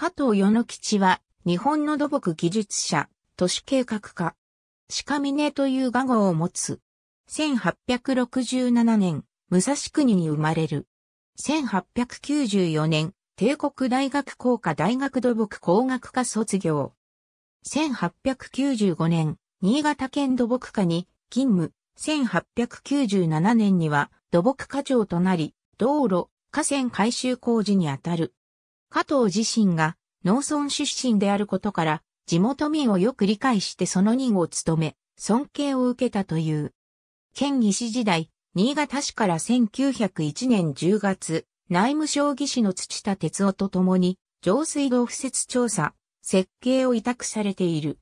加藤与之吉は、日本の土木技術者、都市計画家、鹿峰という画号を持つ。1867年、武蔵国に生まれる。1894年、帝国大学工科大学土木工学科卒業。1895年、新潟県土木科に勤務。1897年には土木課長となり、道路、河川改修工事にあたる加藤自身が農村出身であることから、地元民をよく理解してその任を務め、尊敬を受けたという。県議士時代、新潟市から1901年10月、内務省議士の土田哲夫と共に、上水道敷設調査、設計を委託されている。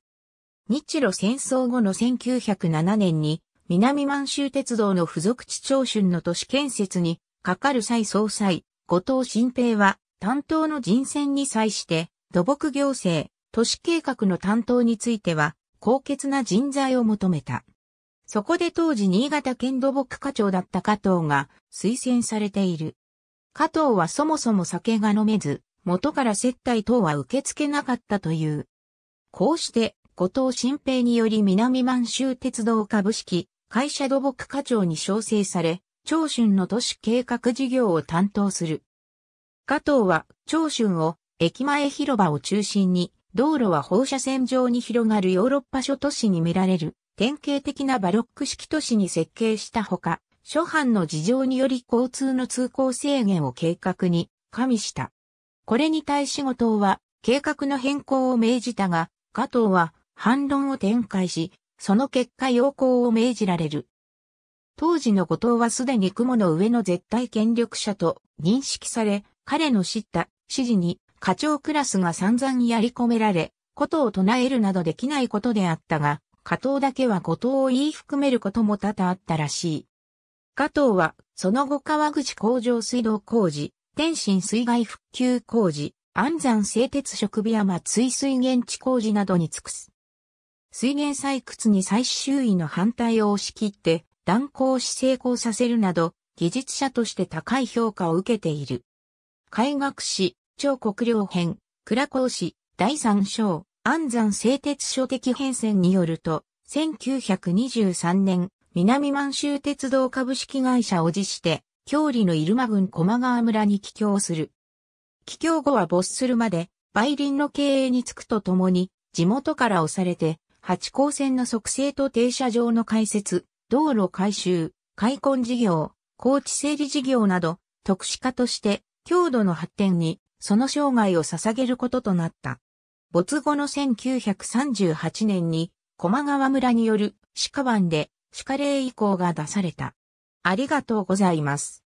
日露戦争後の1907年に、南満州鉄道の付属地長春の都市建設に、かかる際総裁、後藤新平は、担当の人選に際して、土木行政、都市計画の担当については、高潔な人材を求めた。そこで当時新潟県土木課長だった加藤が推薦されている。加藤はそもそも酒が飲めず、元から接待等は受け付けなかったという。こうして、後藤新平により南満州鉄道株式会社土木課長に昇生され、長春の都市計画事業を担当する。加藤は長春を駅前広場を中心に道路は放射線状に広がるヨーロッパ諸都市に見られる典型的なバロック式都市に設計したほか、諸般の事情により交通の通行制限を計画に加味した。これに対し後藤は計画の変更を命じたが、加藤は反論を展開し、その結果要項を命じられる。当時の後藤はすでに雲の上の絶対権力者と認識され、彼の知った指示に課長クラスが散々やり込められ、ことを唱えるなどできないことであったが、加藤だけは後藤を言い含めることも多々あったらしい。加藤は、その後川口工場水道工事、天津水害復旧工事、安山製鉄職備山追水源地工事などに尽くす。水源採掘に最終位の反対を押し切って、断行し成功させるなど、技術者として高い評価を受けている。海学史、超国領編、倉光史、第三章、安山製鉄所的変遷によると、1923年、南満州鉄道株式会社を辞して、郷里の入間郡駒川村に帰郷する。帰郷後は没するまで、梅林の経営に就くとともに、地元から押されて、八高線の促成と停車場の開設、道路改修、開墾事業、高地整理事業など、特殊化として郷土の発展にその生涯を捧げることとなった。没後の1938年に駒川村による鹿湾で鹿霊以降が出された。ありがとうございます。